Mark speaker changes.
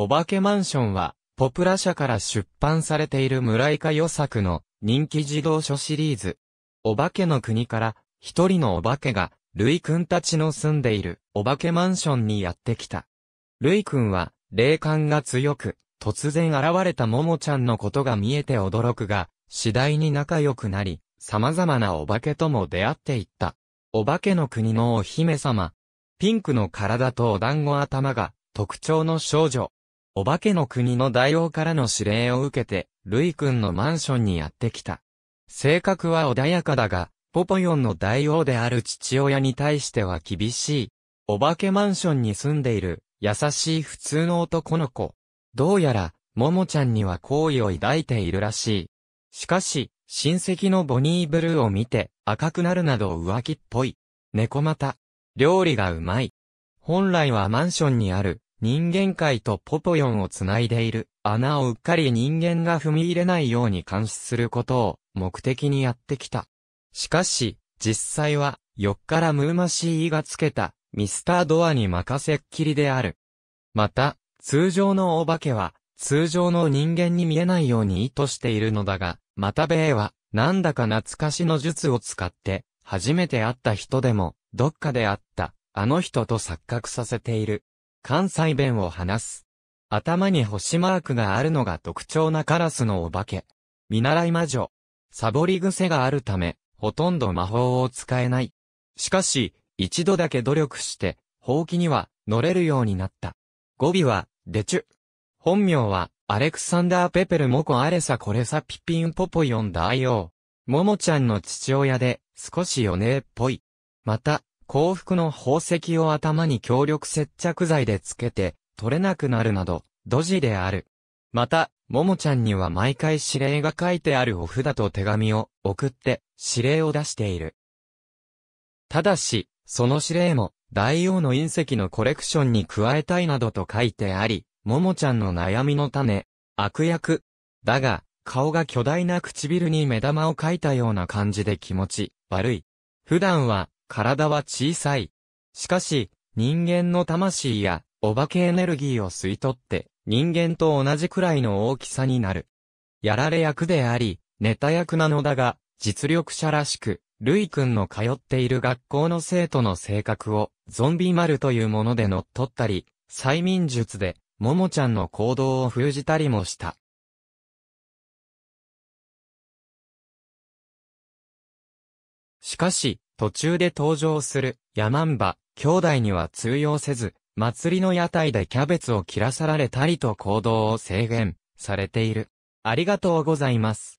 Speaker 1: お化けマンションは、ポプラ社から出版されている村井佳代作の人気児童書シリーズ。お化けの国から、一人のお化けが、ルイ君たちの住んでいるお化けマンションにやってきた。ルイ君は、霊感が強く、突然現れたももちゃんのことが見えて驚くが、次第に仲良くなり、様々なお化けとも出会っていった。お化けの国のお姫様。ピンクの体とお団子頭が特徴の少女。お化けの国の大王からの指令を受けて、ルイ君のマンションにやってきた。性格は穏やかだが、ポポヨンの大王である父親に対しては厳しい。お化けマンションに住んでいる、優しい普通の男の子。どうやら、ももちゃんには好意を抱いているらしい。しかし、親戚のボニーブルーを見て、赤くなるなど浮気っぽい。猫股。料理がうまい。本来はマンションにある、人間界とポポヨンをつないでいる穴をうっかり人間が踏み入れないように監視することを目的にやってきた。しかし、実際は、よっからムーマシーがつけたミスタードアに任せっきりである。また、通常のお化けは、通常の人間に見えないように意図しているのだが、また米は、なんだか懐かしの術を使って、初めて会った人でも、どっかで会った、あの人と錯覚させている。関西弁を話す。頭に星マークがあるのが特徴なカラスのお化け。見習い魔女。サボり癖があるため、ほとんど魔法を使えない。しかし、一度だけ努力して、ほうきには乗れるようになった。語尾は、デチュ。本名は、アレクサンダー・ペペル・モコ・アレサ・コレサ・ピピン・ポポヨン大王。ももちゃんの父親で、少しお姉っぽい。また、幸福の宝石を頭に強力接着剤でつけて、取れなくなるなど、ドジである。また、ももちゃんには毎回指令が書いてあるお札と手紙を送って指令を出している。ただし、その指令も大王の隕石のコレクションに加えたいなどと書いてあり、ももちゃんの悩みの種、悪役。だが、顔が巨大な唇に目玉を描いたような感じで気持ち悪い。普段は体は小さい。しかし、人間の魂や、お化けエネルギーを吸い取って、人間と同じくらいの大きさになる。やられ役であり、ネタ役なのだが、実力者らしく、ルイ君の通っている学校の生徒の性格を、ゾンビ丸というもので乗っ取ったり、催眠術で、ももちゃんの行動を封じたりもした。しかし、途中で登場する、ヤマンバ、兄弟には通用せず、祭りの屋台でキャベツを切らされたりと行動を制限されている。ありがとうございます。